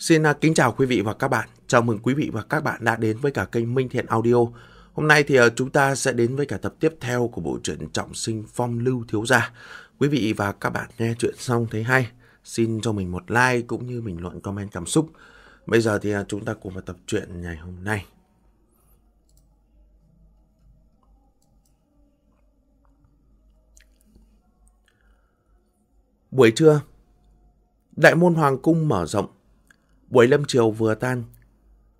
Xin à, kính chào quý vị và các bạn. Chào mừng quý vị và các bạn đã đến với cả kênh Minh Thiện Audio. Hôm nay thì à, chúng ta sẽ đến với cả tập tiếp theo của bộ truyện Trọng Sinh Phong Lưu Thiếu Gia. Quý vị và các bạn nghe chuyện xong thấy hay, xin cho mình một like cũng như bình luận comment cảm xúc. Bây giờ thì à, chúng ta cùng vào tập truyện ngày hôm nay. Buổi trưa, Đại môn Hoàng Cung mở rộng Buổi lâm chiều vừa tan,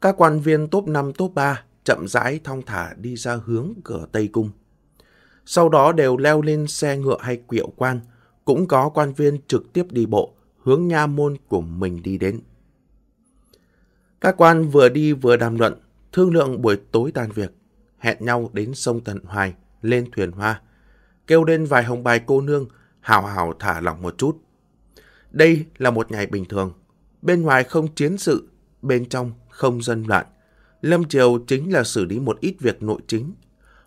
các quan viên top 5 top 3 chậm rãi thong thả đi ra hướng cửa Tây Cung. Sau đó đều leo lên xe ngựa hay kiệu quan, cũng có quan viên trực tiếp đi bộ hướng nha môn của mình đi đến. Các quan vừa đi vừa đàm luận, thương lượng buổi tối tan việc, hẹn nhau đến sông Tần Hoài, lên thuyền hoa, kêu lên vài hồng bài cô nương, hào hào thả lỏng một chút. Đây là một ngày bình thường, Bên ngoài không chiến sự, bên trong không dân loạn. Lâm Triều chính là xử lý một ít việc nội chính.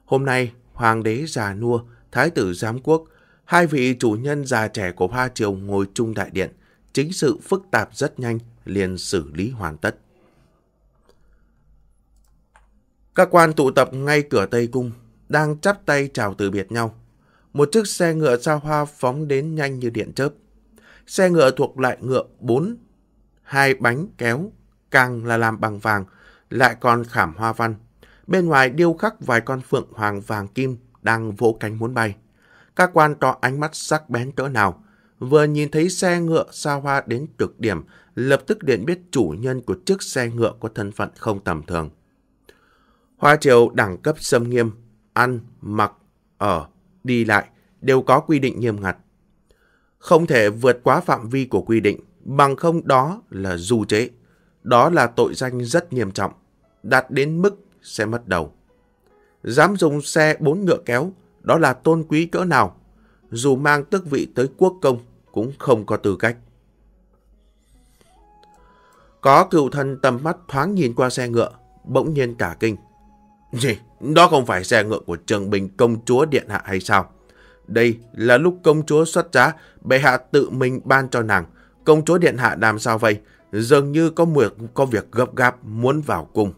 Hôm nay, Hoàng đế già nua, Thái tử giám quốc, hai vị chủ nhân già trẻ của Hoa Triều ngồi chung đại điện. Chính sự phức tạp rất nhanh, liền xử lý hoàn tất. Các quan tụ tập ngay cửa Tây Cung, đang chắp tay chào từ biệt nhau. Một chiếc xe ngựa xa hoa phóng đến nhanh như điện chớp. Xe ngựa thuộc loại ngựa 4 hai bánh kéo, càng là làm bằng vàng, lại còn khảm hoa văn. Bên ngoài điêu khắc vài con phượng hoàng vàng kim đang vỗ cánh muốn bay. Các quan to ánh mắt sắc bén cỡ nào, vừa nhìn thấy xe ngựa xa hoa đến cực điểm, lập tức điện biết chủ nhân của chiếc xe ngựa có thân phận không tầm thường. Hoa triều đẳng cấp xâm nghiêm, ăn, mặc, ở, đi lại đều có quy định nghiêm ngặt. Không thể vượt quá phạm vi của quy định. Bằng không đó là du chế. Đó là tội danh rất nghiêm trọng, đạt đến mức sẽ mất đầu. Dám dùng xe bốn ngựa kéo, đó là tôn quý cỡ nào. Dù mang tước vị tới quốc công cũng không có tư cách. Có cựu thần tầm mắt thoáng nhìn qua xe ngựa, bỗng nhiên cả kinh. Gì? Đó không phải xe ngựa của trường bình công chúa điện hạ hay sao? Đây là lúc công chúa xuất giá, bệ hạ tự mình ban cho nàng, công chúa điện hạ làm sao vậy? Dường như có việc, có việc gấp gáp muốn vào cung.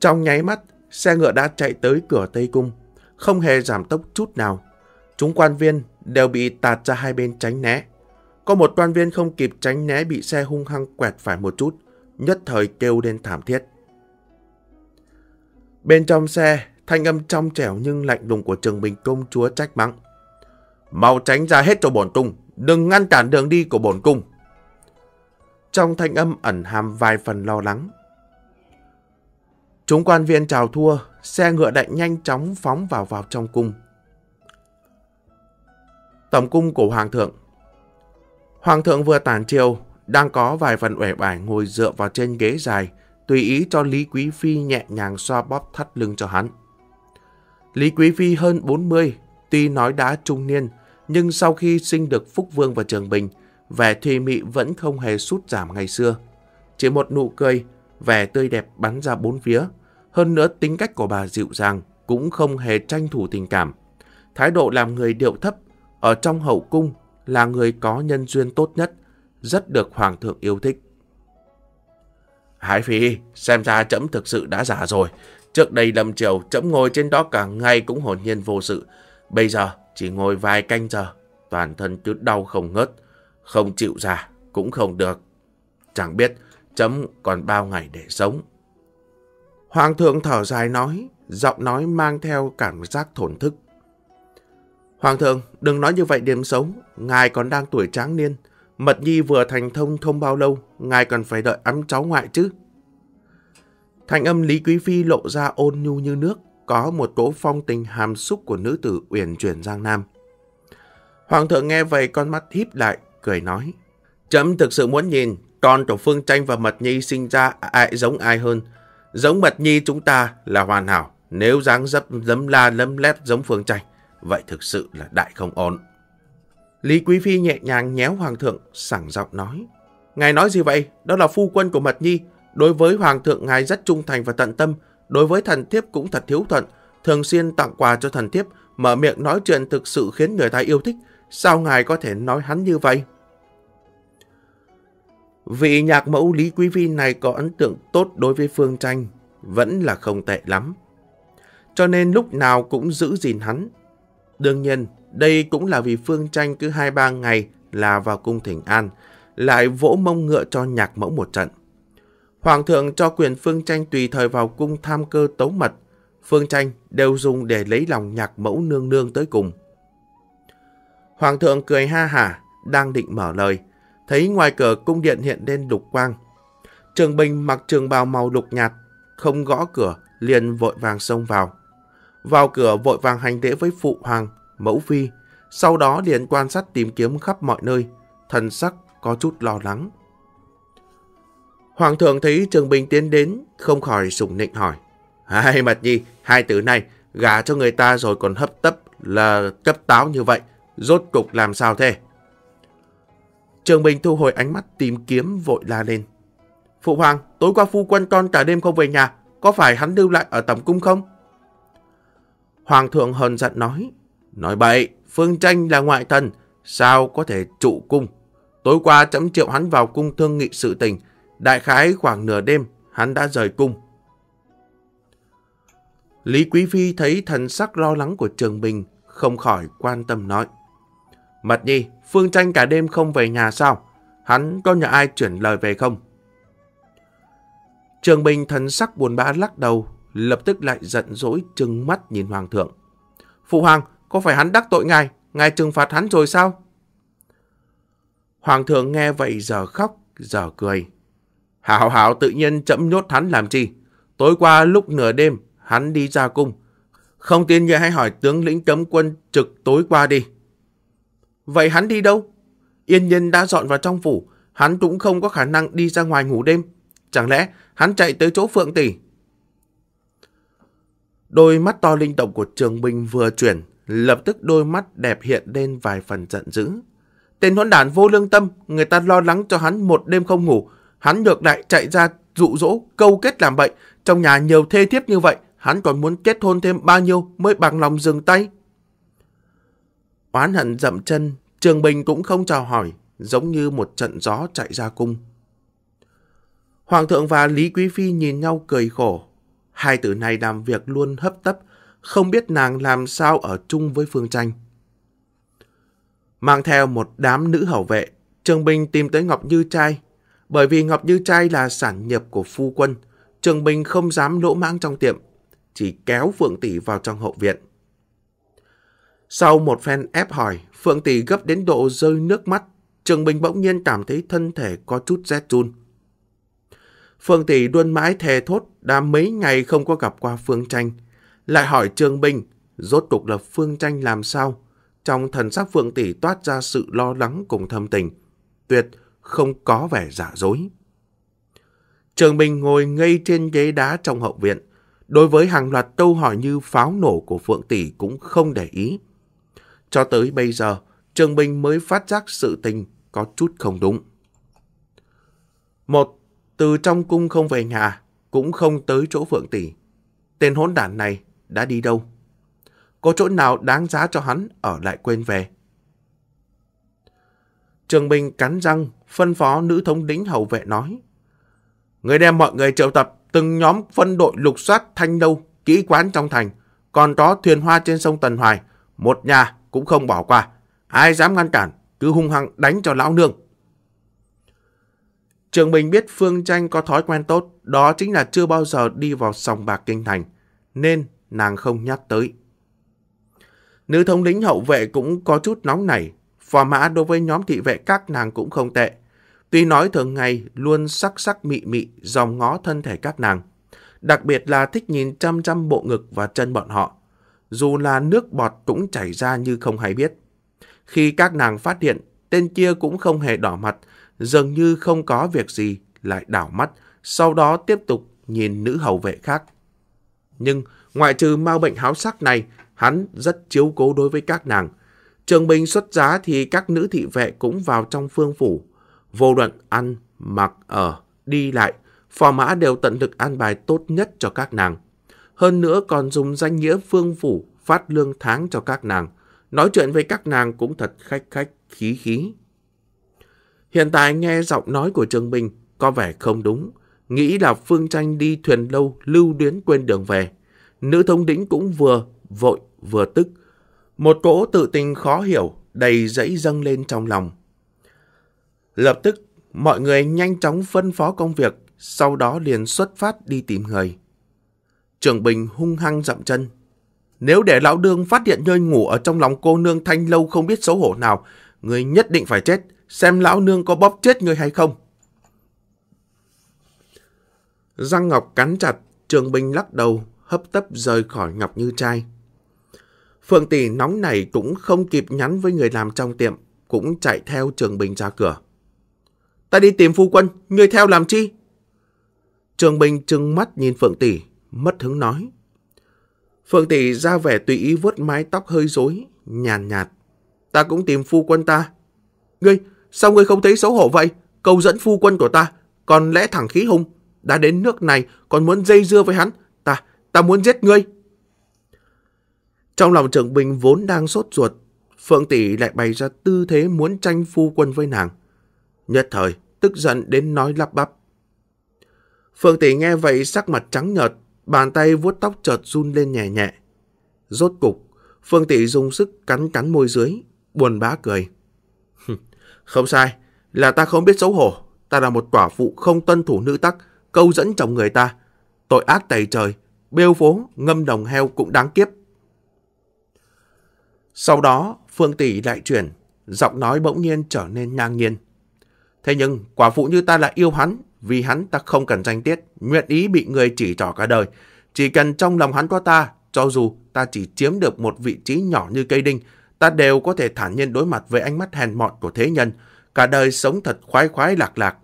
Trong nháy mắt, xe ngựa đã chạy tới cửa Tây Cung, không hề giảm tốc chút nào. Chúng quan viên đều bị tạt ra hai bên tránh né. Có một quan viên không kịp tránh né bị xe hung hăng quẹt phải một chút, nhất thời kêu lên thảm thiết. Bên trong xe, thanh âm trong trẻo nhưng lạnh lùng của Trường Bình công chúa trách mắng. Mau tránh ra hết cho bổn cung, đừng ngăn cản đường đi của bổn cung. Trong thanh âm ẩn hàm vài phần lo lắng. Chúng quan viên chào thua, xe ngựa đạnh nhanh chóng phóng vào vào trong cung. Tổng cung của Hoàng thượng Hoàng thượng vừa tàn chiều, đang có vài phần uể oải ngồi dựa vào trên ghế dài, tùy ý cho Lý Quý Phi nhẹ nhàng xoa bóp thắt lưng cho hắn. Lý Quý Phi hơn 40, tuy nói đã trung niên, nhưng sau khi sinh được Phúc Vương và Trường Bình, vẻ thùy mị vẫn không hề sút giảm ngày xưa. Chỉ một nụ cười, vẻ tươi đẹp bắn ra bốn phía. Hơn nữa tính cách của bà dịu dàng, cũng không hề tranh thủ tình cảm. Thái độ làm người điệu thấp, ở trong hậu cung là người có nhân duyên tốt nhất, rất được Hoàng thượng yêu thích. Hải Phi, xem ra chấm thực sự đã già rồi. Trước đây lâm chiều chấm ngồi trên đó cả ngày cũng hồn nhiên vô sự. Bây giờ, chỉ ngồi vài canh giờ, toàn thân cứ đau không ngớt, không chịu ra cũng không được. Chẳng biết chấm còn bao ngày để sống. Hoàng thượng thở dài nói, giọng nói mang theo cảm giác thổn thức. Hoàng thượng, đừng nói như vậy điểm xấu, ngài còn đang tuổi tráng niên, mật nhi vừa thành thông không bao lâu, ngài còn phải đợi ấm cháu ngoại chứ. Thành âm Lý Quý Phi lộ ra ôn nhu như nước, có một cỗ phong tình hàm xúc của nữ tử uyển chuyển Giang Nam. Hoàng thượng nghe vậy con mắt híp lại, cười nói. Chấm thực sự muốn nhìn, con của Phương Tranh và Mật Nhi sinh ra ai giống ai hơn. Giống Mật Nhi chúng ta là hoàn hảo, nếu dáng dấp lấm la lấm lép giống Phương Tranh, vậy thực sự là đại không ổn. Lý Quý Phi nhẹ nhàng nhéo Hoàng thượng, sảng giọng nói. Ngài nói gì vậy? Đó là phu quân của Mật Nhi. Đối với Hoàng thượng ngài rất trung thành và tận tâm, đối với thần thiếp cũng thật thiếu thuận, thường xuyên tặng quà cho thần thiếp, mở miệng nói chuyện thực sự khiến người ta yêu thích. Sao ngài có thể nói hắn như vậy? Vị nhạc mẫu Lý Quý Phi này có ấn tượng tốt đối với Phương Tranh, vẫn là không tệ lắm. Cho nên lúc nào cũng giữ gìn hắn. Đương nhiên, đây cũng là vì Phương Tranh cứ 2-3 ngày là vào cung thỉnh an, lại vỗ mông ngựa cho nhạc mẫu một trận. Hoàng thượng cho quyền Phương Tranh tùy thời vào cung tham cơ tấu mật, Phương Tranh đều dùng để lấy lòng nhạc mẫu nương nương tới cùng. Hoàng thượng cười ha hả, đang định mở lời, thấy ngoài cửa cung điện hiện lên lục quang. Trường Bình mặc trường bào màu lục nhạt, không gõ cửa, liền vội vàng xông vào. Vào cửa vội vàng hành lễ với phụ hoàng, mẫu phi, sau đó liền quan sát tìm kiếm khắp mọi nơi, thần sắc có chút lo lắng. Hoàng thượng thấy Trường Bình tiến đến, không khỏi sùng nịnh hỏi. Hai mặt nhi, hai tử này, gả cho người ta rồi còn hấp tấp là cấp táo như vậy, rốt cục làm sao thế? Trường Bình thu hồi ánh mắt tìm kiếm vội la lên. Phụ hoàng, tối qua phu quân con cả đêm không về nhà, có phải hắn lưu lại ở tầm cung không? Hoàng thượng hờn giận nói. Nói bậy, Phương Tranh là ngoại thần, sao có thể trụ cung? Tối qua chấm triệu hắn vào cung thương nghị sự tình, Đại khái khoảng nửa đêm, hắn đã rời cung. Lý Quý Phi thấy thần sắc lo lắng của Trường Bình, không khỏi quan tâm nói. Mật nhi, Phương Tranh cả đêm không về nhà sao? Hắn có nhờ ai chuyển lời về không? Trường Bình thần sắc buồn bã lắc đầu, lập tức lại giận dỗi trừng mắt nhìn Hoàng thượng. Phụ Hoàng, có phải hắn đắc tội ngài, ngài trừng phạt hắn rồi sao? Hoàng thượng nghe vậy giờ khóc, giờ cười, Hảo hảo tự nhiên chậm nhốt hắn làm chi. Tối qua lúc nửa đêm, hắn đi ra cung. Không tin người hãy hỏi tướng lĩnh cấm quân trực tối qua đi. Vậy hắn đi đâu? Yên nhiên đã dọn vào trong phủ, hắn cũng không có khả năng đi ra ngoài ngủ đêm. Chẳng lẽ hắn chạy tới chỗ Phượng Tỷ? Đôi mắt to linh động của Trường Bình vừa chuyển, lập tức đôi mắt đẹp hiện lên vài phần giận dữ. Tên hỗn đản vô lương tâm, người ta lo lắng cho hắn một đêm không ngủ, hắn ngược lại chạy ra dụ dỗ câu kết làm bậy, trong nhà nhiều thê thiếp như vậy, hắn còn muốn kết hôn thêm bao nhiêu mới bằng lòng dừng tay. Oán hận dậm chân, Trường Bình cũng không chào hỏi, giống như một trận gió chạy ra cung. Hoàng thượng và Lý Quý Phi nhìn nhau cười khổ. Hai tử này làm việc luôn hấp tấp, không biết nàng làm sao ở chung với Phương Tranh. Mang theo một đám nữ hậu vệ, Trường Bình tìm tới Ngọc Như Trai, bởi vì Ngọc Như Trai là sản nhập của phu quân, Trường Bình không dám lỗ mãng trong tiệm, chỉ kéo Phượng Tỷ vào trong hậu viện. Sau một phen ép hỏi, Phượng Tỷ gấp đến độ rơi nước mắt, Trường Bình bỗng nhiên cảm thấy thân thể có chút rét run. phượng Tỷ đuôn mãi thề thốt đã mấy ngày không có gặp qua Phương Tranh. Lại hỏi trường Bình, rốt tục là Phương Tranh làm sao? Trong thần sắc phượng Tỷ toát ra sự lo lắng cùng thâm tình. Tuyệt, không có vẻ giả dối. Trường Bình ngồi ngay trên ghế đá trong hậu viện, đối với hàng loạt câu hỏi như pháo nổ của Phượng Tỷ cũng không để ý. Cho tới bây giờ, Trường Bình mới phát giác sự tình có chút không đúng. Một, từ trong cung không về nhà, cũng không tới chỗ Phượng Tỷ. Tên hỗn đản này đã đi đâu? Có chỗ nào đáng giá cho hắn ở lại quên về? Trường Bình cắn răng, phân phó nữ thống lĩnh hậu vệ nói. Người đem mọi người triệu tập từng nhóm phân đội lục soát thanh lâu, kỹ quán trong thành, còn có thuyền hoa trên sông Tần Hoài, một nhà cũng không bỏ qua. Ai dám ngăn cản, cứ hung hăng đánh cho lão nương. Trường Bình biết Phương Tranh có thói quen tốt, đó chính là chưa bao giờ đi vào sòng bạc kinh thành, nên nàng không nhắc tới. Nữ thống lĩnh hậu vệ cũng có chút nóng nảy, Phò mã đối với nhóm thị vệ các nàng cũng không tệ. Tuy nói thường ngày luôn sắc sắc mị mị dòng ngó thân thể các nàng. Đặc biệt là thích nhìn chăm chăm bộ ngực và chân bọn họ. Dù là nước bọt cũng chảy ra như không hay biết. Khi các nàng phát hiện, tên kia cũng không hề đỏ mặt, dường như không có việc gì, lại đảo mắt, sau đó tiếp tục nhìn nữ hầu vệ khác. Nhưng, ngoại trừ mau bệnh háo sắc này, hắn rất chiếu cố đối với các nàng, Trường Bình xuất giá thì các nữ thị vệ cũng vào trong phương phủ. Vô luận ăn, mặc, ở, đi lại, phò mã đều tận lực an bài tốt nhất cho các nàng. Hơn nữa còn dùng danh nghĩa phương phủ phát lương tháng cho các nàng. Nói chuyện với các nàng cũng thật khách khách khí khí. Hiện tại nghe giọng nói của Trường Bình có vẻ không đúng. Nghĩ là Phương Tranh đi thuyền lâu lưu đuyến quên đường về. Nữ thống đĩnh cũng vừa vội vừa tức một cỗ tự tình khó hiểu, đầy dẫy dâng lên trong lòng. Lập tức, mọi người nhanh chóng phân phó công việc, sau đó liền xuất phát đi tìm người. Trường Bình hung hăng dậm chân. Nếu để lão đương phát hiện nhơi ngủ ở trong lòng cô nương thanh lâu không biết xấu hổ nào, người nhất định phải chết, xem lão nương có bóp chết người hay không. Giang Ngọc cắn chặt, Trường Bình lắc đầu, hấp tấp rời khỏi Ngọc Như Trai. Phượng Tỷ nóng này cũng không kịp nhắn với người làm trong tiệm, cũng chạy theo Trường Bình ra cửa. Ta đi tìm phu quân, ngươi theo làm chi? Trường Bình trừng mắt nhìn Phượng Tỷ, mất hứng nói. Phượng Tỷ ra vẻ tùy ý vuốt mái tóc hơi rối, nhàn nhạt, nhạt. Ta cũng tìm phu quân ta. Ngươi, sao ngươi không thấy xấu hổ vậy? Câu dẫn phu quân của ta, còn lẽ thẳng khí hùng. Đã đến nước này, còn muốn dây dưa với hắn. Ta, ta muốn giết ngươi. Trong lòng trưởng Bình vốn đang sốt ruột, Phượng Tỷ lại bày ra tư thế muốn tranh phu quân với nàng. Nhất thời, tức giận đến nói lắp bắp. Phượng Tỷ nghe vậy sắc mặt trắng nhợt, bàn tay vuốt tóc chợt run lên nhẹ nhẹ. Rốt cục, Phương Tỷ dùng sức cắn cắn môi dưới, buồn bã cười. Không sai, là ta không biết xấu hổ. Ta là một quả phụ không tuân thủ nữ tắc, câu dẫn chồng người ta. Tội ác tày trời, bêu phố, ngâm đồng heo cũng đáng kiếp. Sau đó, Phương Tỷ lại chuyển, giọng nói bỗng nhiên trở nên ngang nhiên. Thế nhưng, quả phụ như ta lại yêu hắn, vì hắn ta không cần danh tiết, nguyện ý bị người chỉ trỏ cả đời. Chỉ cần trong lòng hắn có ta, cho dù ta chỉ chiếm được một vị trí nhỏ như cây đinh, ta đều có thể thản nhiên đối mặt với ánh mắt hèn mọn của thế nhân, cả đời sống thật khoái khoái lạc lạc.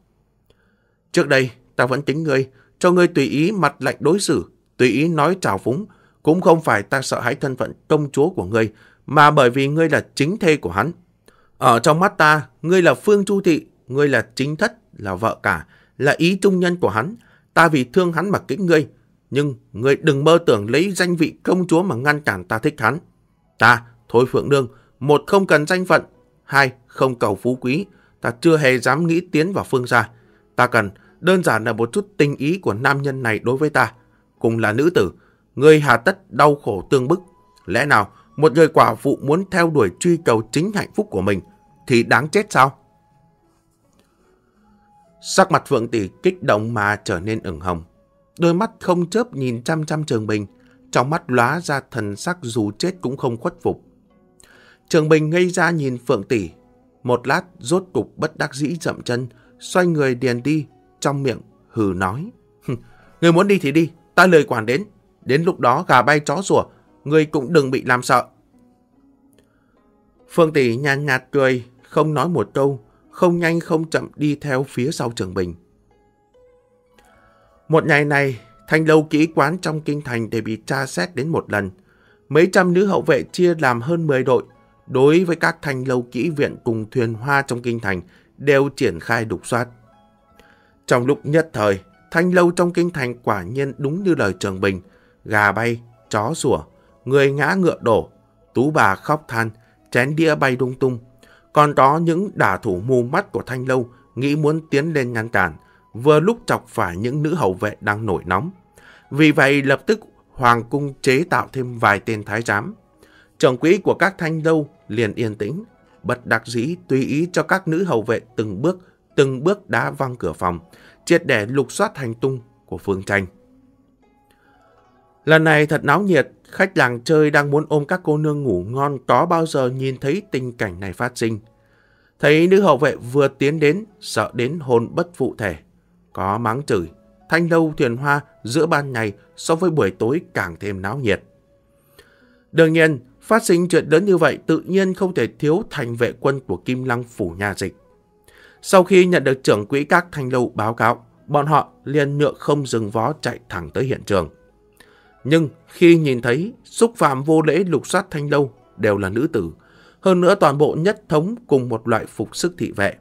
Trước đây, ta vẫn tính ngươi, cho ngươi tùy ý mặt lạnh đối xử, tùy ý nói trào phúng, cũng không phải ta sợ hãi thân phận công chúa của ngươi, mà bởi vì ngươi là chính thê của hắn. Ở trong mắt ta, ngươi là Phương Chu Thị, ngươi là chính thất, là vợ cả, là ý trung nhân của hắn. Ta vì thương hắn mà kính ngươi, nhưng ngươi đừng mơ tưởng lấy danh vị công chúa mà ngăn cản ta thích hắn. Ta, Thôi Phượng đương một không cần danh phận, hai không cầu phú quý. Ta chưa hề dám nghĩ tiến vào phương gia. Ta cần đơn giản là một chút tình ý của nam nhân này đối với ta. Cùng là nữ tử, ngươi hà tất đau khổ tương bức. Lẽ nào một người quả phụ muốn theo đuổi truy cầu chính hạnh phúc của mình thì đáng chết sao? Sắc mặt Phượng Tỷ kích động mà trở nên ửng hồng. Đôi mắt không chớp nhìn chăm chăm Trường Bình, trong mắt lóa ra thần sắc dù chết cũng không khuất phục. Trường Bình ngây ra nhìn Phượng Tỷ, một lát rốt cục bất đắc dĩ chậm chân, xoay người điền đi, trong miệng hừ nói. Người muốn đi thì đi, ta lời quản đến, đến lúc đó gà bay chó rùa, ngươi cũng đừng bị làm sợ. Phương Tỷ nhàn nhạt cười, không nói một câu, không nhanh không chậm đi theo phía sau Trường Bình. Một ngày này, thanh lâu kỹ quán trong kinh thành để bị tra xét đến một lần. Mấy trăm nữ hậu vệ chia làm hơn 10 đội, đối với các thanh lâu kỹ viện cùng thuyền hoa trong kinh thành đều triển khai đục soát. Trong lúc nhất thời, thanh lâu trong kinh thành quả nhiên đúng như lời Trường Bình, gà bay, chó sủa, người ngã ngựa đổ, tú bà khóc than, chén đĩa bay lung tung. Còn đó những đả thủ mù mắt của Thanh Lâu nghĩ muốn tiến lên ngăn cản, vừa lúc chọc phải những nữ hầu vệ đang nổi nóng. Vì vậy lập tức Hoàng cung chế tạo thêm vài tên thái giám. Trưởng quỹ của các Thanh Lâu liền yên tĩnh, bật đặc dĩ tùy ý cho các nữ hầu vệ từng bước, từng bước đá văng cửa phòng, triệt để lục soát hành tung của Phương Tranh. Lần này thật náo nhiệt, Khách làng chơi đang muốn ôm các cô nương ngủ ngon có bao giờ nhìn thấy tình cảnh này phát sinh. Thấy nữ hậu vệ vừa tiến đến, sợ đến hồn bất phụ thể. Có mắng chửi, thanh lâu thuyền hoa giữa ban ngày so với buổi tối càng thêm náo nhiệt. Đương nhiên, phát sinh chuyện lớn như vậy tự nhiên không thể thiếu thành vệ quân của Kim Lăng phủ nhà dịch. Sau khi nhận được trưởng quỹ các thanh lâu báo cáo, bọn họ liền nhựa không dừng vó chạy thẳng tới hiện trường. Nhưng khi nhìn thấy xúc phạm vô lễ lục soát thanh lâu đều là nữ tử, hơn nữa toàn bộ nhất thống cùng một loại phục sức thị vệ.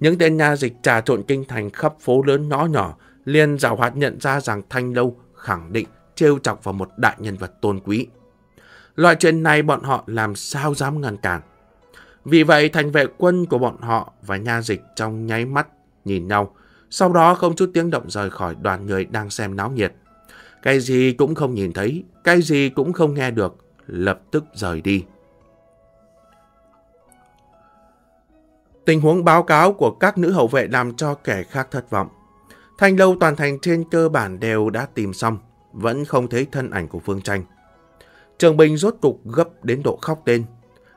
Những tên nha dịch trà trộn kinh thành khắp phố lớn nhỏ nhỏ liền rào hoạt nhận ra rằng thanh lâu khẳng định trêu chọc vào một đại nhân vật tôn quý. Loại chuyện này bọn họ làm sao dám ngăn cản. Vì vậy thành vệ quân của bọn họ và nha dịch trong nháy mắt nhìn nhau, sau đó không chút tiếng động rời khỏi đoàn người đang xem náo nhiệt. Cái gì cũng không nhìn thấy, cái gì cũng không nghe được, lập tức rời đi. Tình huống báo cáo của các nữ hậu vệ làm cho kẻ khác thất vọng. Thanh lâu toàn thành trên cơ bản đều đã tìm xong, vẫn không thấy thân ảnh của Phương Tranh. Trường Bình rốt cục gấp đến độ khóc tên.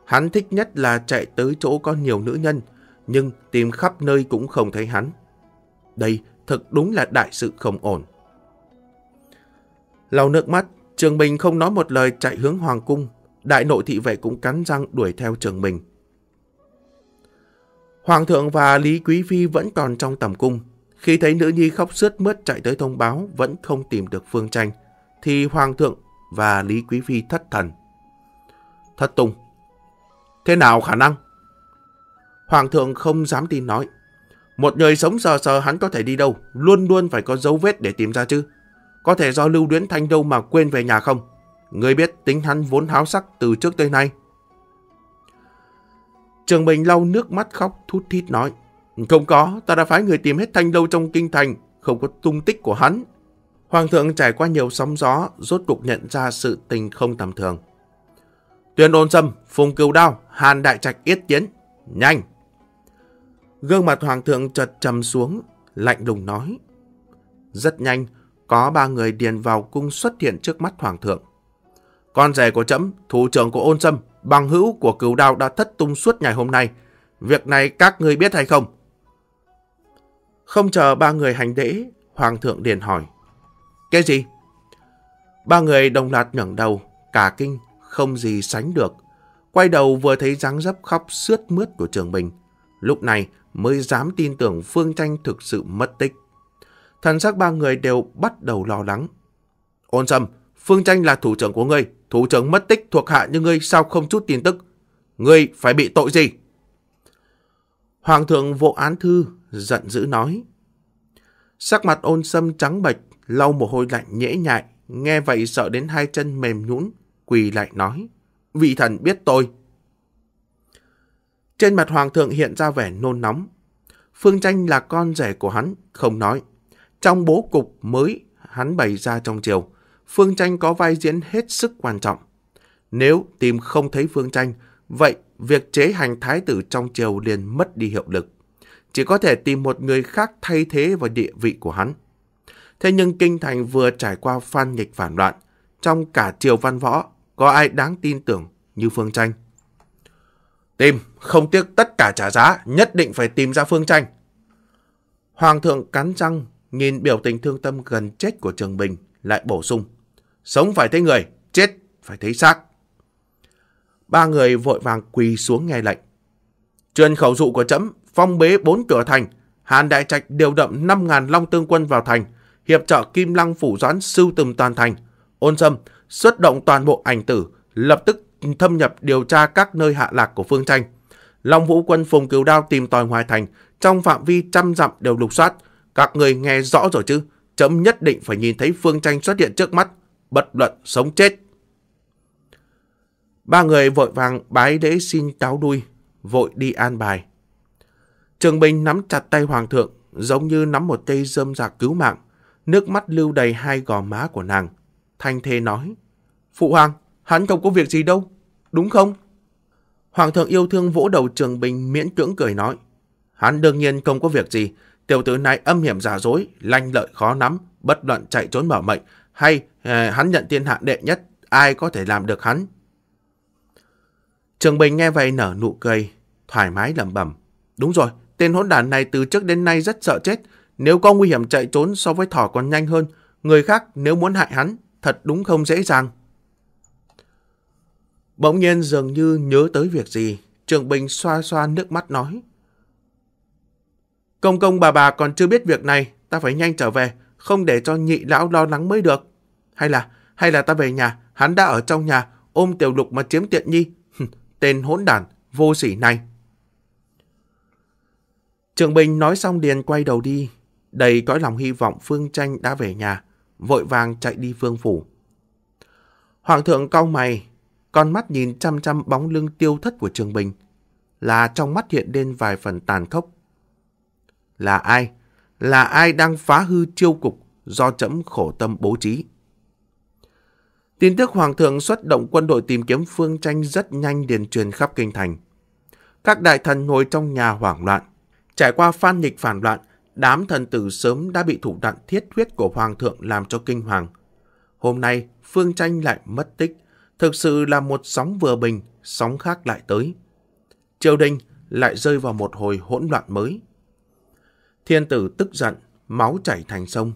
Hắn thích nhất là chạy tới chỗ có nhiều nữ nhân, nhưng tìm khắp nơi cũng không thấy hắn. Đây thật đúng là đại sự không ổn. Lau nước mắt, Trường Bình không nói một lời chạy hướng Hoàng Cung. Đại nội thị vệ cũng cắn răng đuổi theo Trường Bình. Hoàng thượng và Lý Quý Phi vẫn còn trong tầm cung. Khi thấy nữ nhi khóc sướt mướt chạy tới thông báo vẫn không tìm được phương tranh, thì Hoàng thượng và Lý Quý Phi thất thần. Thất tung. Thế nào khả năng? Hoàng thượng không dám tin nói. Một người sống sờ sờ hắn có thể đi đâu, luôn luôn phải có dấu vết để tìm ra chứ. Có thể do Lưu Đuyến Thanh đâu mà quên về nhà không? Người biết tính hắn vốn háo sắc từ trước tới nay. Trường Bình lau nước mắt khóc thút thít nói. Không có, ta đã phái người tìm hết Thanh đâu trong kinh thành, không có tung tích của hắn. Hoàng thượng trải qua nhiều sóng gió, rốt cục nhận ra sự tình không tầm thường. Tuyên ôn sâm, phùng cừu đao, hàn đại trạch yết tiến. Nhanh! Gương mặt hoàng thượng chợt trầm xuống, lạnh lùng nói. Rất nhanh, có ba người điền vào cung xuất hiện trước mắt hoàng thượng. Con rể của trẫm, thủ trưởng của ôn sâm, bằng hữu của cửu đao đã thất tung suốt ngày hôm nay. Việc này các người biết hay không? Không chờ ba người hành lễ, hoàng thượng điền hỏi. Cái gì? Ba người đồng loạt ngẩng đầu, cả kinh, không gì sánh được. Quay đầu vừa thấy dáng dấp khóc sướt mướt của trường bình. Lúc này mới dám tin tưởng Phương Tranh thực sự mất tích thần sắc ba người đều bắt đầu lo lắng. Ôn sâm, Phương Tranh là thủ trưởng của ngươi, thủ trưởng mất tích thuộc hạ như ngươi sao không chút tin tức? Ngươi phải bị tội gì? Hoàng thượng vô án thư, giận dữ nói. Sắc mặt ôn sâm trắng bệch, lau mồ hôi lạnh nhễ nhại, nghe vậy sợ đến hai chân mềm nhũn, quỳ lại nói. Vị thần biết tôi. Trên mặt hoàng thượng hiện ra vẻ nôn nóng. Phương Tranh là con rể của hắn, không nói, trong bố cục mới hắn bày ra trong chiều, Phương Tranh có vai diễn hết sức quan trọng. Nếu tìm không thấy Phương Tranh, vậy việc chế hành thái tử trong triều liền mất đi hiệu lực. Chỉ có thể tìm một người khác thay thế vào địa vị của hắn. Thế nhưng Kinh Thành vừa trải qua phan nghịch phản loạn. Trong cả triều văn võ, có ai đáng tin tưởng như Phương Tranh? Tìm, không tiếc tất cả trả giá, nhất định phải tìm ra Phương Tranh. Hoàng thượng cắn răng nhìn biểu tình thương tâm gần chết của Trường Bình, lại bổ sung. Sống phải thấy người, chết phải thấy xác. Ba người vội vàng quỳ xuống nghe lệnh. Truyền khẩu dụ của trẫm phong bế bốn cửa thành, Hàn Đại Trạch điều động 5.000 long tương quân vào thành, hiệp trợ Kim Lăng phủ doãn sưu tầm toàn thành. Ôn Sâm xuất động toàn bộ ảnh tử, lập tức thâm nhập điều tra các nơi hạ lạc của phương tranh. Long Vũ quân Phùng Cứu Đao tìm tòi ngoài thành, trong phạm vi trăm dặm đều lục soát, các người nghe rõ rồi chứ, chấm nhất định phải nhìn thấy Phương Tranh xuất hiện trước mắt, bất luận sống chết. Ba người vội vàng bái đế xin cáo đuôi, vội đi an bài. Trường Bình nắm chặt tay Hoàng thượng, giống như nắm một cây dơm giạc cứu mạng, nước mắt lưu đầy hai gò má của nàng. Thanh thê nói, Phụ Hoàng, hắn không có việc gì đâu, đúng không? Hoàng thượng yêu thương vỗ đầu Trường Bình miễn cưỡng cười nói, hắn đương nhiên không có việc gì, tiểu tử này âm hiểm giả dối, lanh lợi khó nắm, bất luận chạy trốn bảo mệnh, hay eh, hắn nhận thiên hạ đệ nhất, ai có thể làm được hắn. Trường Bình nghe vậy nở nụ cười, thoải mái lẩm bẩm. Đúng rồi, tên hỗn đản này từ trước đến nay rất sợ chết, nếu có nguy hiểm chạy trốn so với thỏ còn nhanh hơn, người khác nếu muốn hại hắn, thật đúng không dễ dàng. Bỗng nhiên dường như nhớ tới việc gì, Trường Bình xoa xoa nước mắt nói. Công công bà bà còn chưa biết việc này, ta phải nhanh trở về, không để cho nhị lão lo lắng mới được. Hay là, hay là ta về nhà, hắn đã ở trong nhà, ôm tiểu lục mà chiếm tiện nhi. Tên hỗn đản, vô sỉ này. Trường Bình nói xong liền quay đầu đi, đầy cõi lòng hy vọng Phương Tranh đã về nhà, vội vàng chạy đi Phương Phủ. Hoàng thượng cau mày, con mắt nhìn chăm chăm bóng lưng tiêu thất của Trường Bình, là trong mắt hiện lên vài phần tàn khốc là ai, là ai đang phá hư chiêu cục do chấm khổ tâm bố trí. Tin tức Hoàng thượng xuất động quân đội tìm kiếm phương tranh rất nhanh điền truyền khắp kinh thành. Các đại thần ngồi trong nhà hoảng loạn. Trải qua phan nghịch phản loạn, đám thần tử sớm đã bị thủ đoạn thiết huyết của Hoàng thượng làm cho kinh hoàng. Hôm nay, phương tranh lại mất tích. Thực sự là một sóng vừa bình, sóng khác lại tới. Triều đình lại rơi vào một hồi hỗn loạn mới. Thiên tử tức giận, máu chảy thành sông.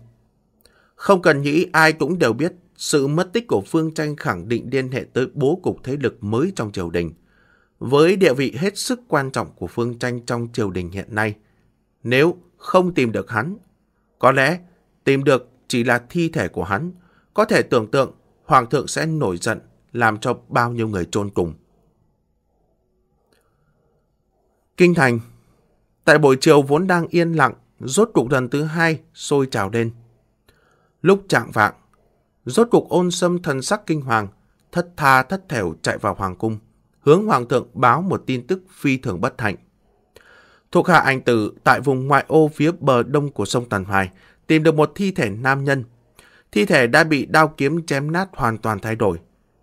Không cần nghĩ ai cũng đều biết sự mất tích của Phương Tranh khẳng định liên hệ tới bố cục thế lực mới trong triều đình. Với địa vị hết sức quan trọng của Phương Tranh trong triều đình hiện nay, nếu không tìm được hắn, có lẽ tìm được chỉ là thi thể của hắn, có thể tưởng tượng Hoàng thượng sẽ nổi giận làm cho bao nhiêu người trôn cùng. Kinh thành Tại buổi chiều vốn đang yên lặng, rốt cuộc lần thứ hai sôi trào lên. Lúc trạng vạng, rốt cuộc ôn sâm thần sắc kinh hoàng, thất tha thất thểu chạy vào hoàng cung, hướng hoàng thượng báo một tin tức phi thường bất hạnh. Thuộc hạ anh tử tại vùng ngoại ô phía bờ đông của sông Tần Hoài tìm được một thi thể nam nhân. Thi thể đã bị đao kiếm chém nát hoàn toàn thay đổi.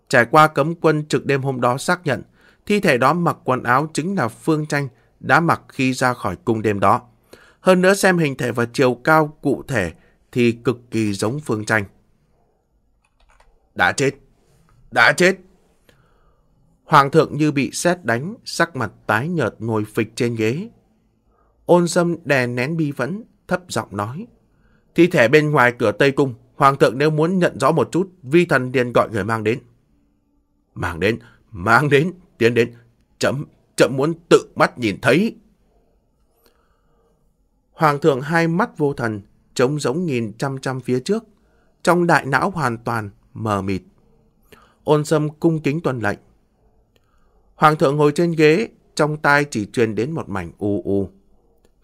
Trải qua cấm quân trực đêm hôm đó xác nhận, thi thể đó mặc quần áo chính là Phương Tranh đã mặc khi ra khỏi cung đêm đó. Hơn nữa xem hình thể và chiều cao cụ thể thì cực kỳ giống Phương Tranh. Đã chết! Đã chết! Hoàng thượng như bị sét đánh, sắc mặt tái nhợt ngồi phịch trên ghế. Ôn dâm đè nén bi vẫn, thấp giọng nói. Thi thể bên ngoài cửa Tây Cung, Hoàng thượng nếu muốn nhận rõ một chút, vi thần Điền gọi người mang đến. Mang đến, mang đến, tiến đến, chấm, chậm muốn tự mắt nhìn thấy. Hoàng thượng hai mắt vô thần, trống giống nhìn chăm chăm phía trước, trong đại não hoàn toàn mờ mịt. Ôn sâm cung kính tuần lệnh. Hoàng thượng ngồi trên ghế, trong tai chỉ truyền đến một mảnh u u.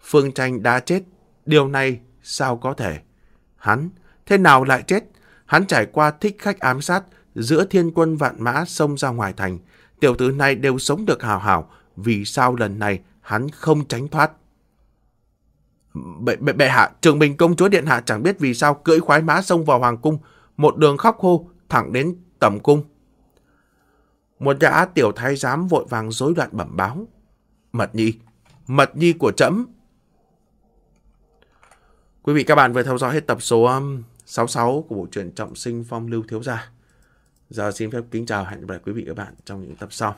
Phương tranh đã chết, điều này sao có thể? Hắn, thế nào lại chết? Hắn trải qua thích khách ám sát giữa thiên quân vạn mã xông ra ngoài thành. Tiểu tử này đều sống được hào hào vì sao lần này hắn không tránh thoát. Bệ, bệ, bệ hạ, trường bình công chúa điện hạ chẳng biết vì sao cưỡi khoái mã xông vào hoàng cung, một đường khóc khô thẳng đến tầm cung. Một gã tiểu thái giám vội vàng rối loạn bẩm báo. Mật nhi, mật nhi của trẫm. Quý vị các bạn vừa theo dõi hết tập số 66 um, của bộ truyện Trọng Sinh Phong Lưu Thiếu Gia. Giờ xin phép kính chào hẹn gặp lại quý vị các bạn trong những tập sau.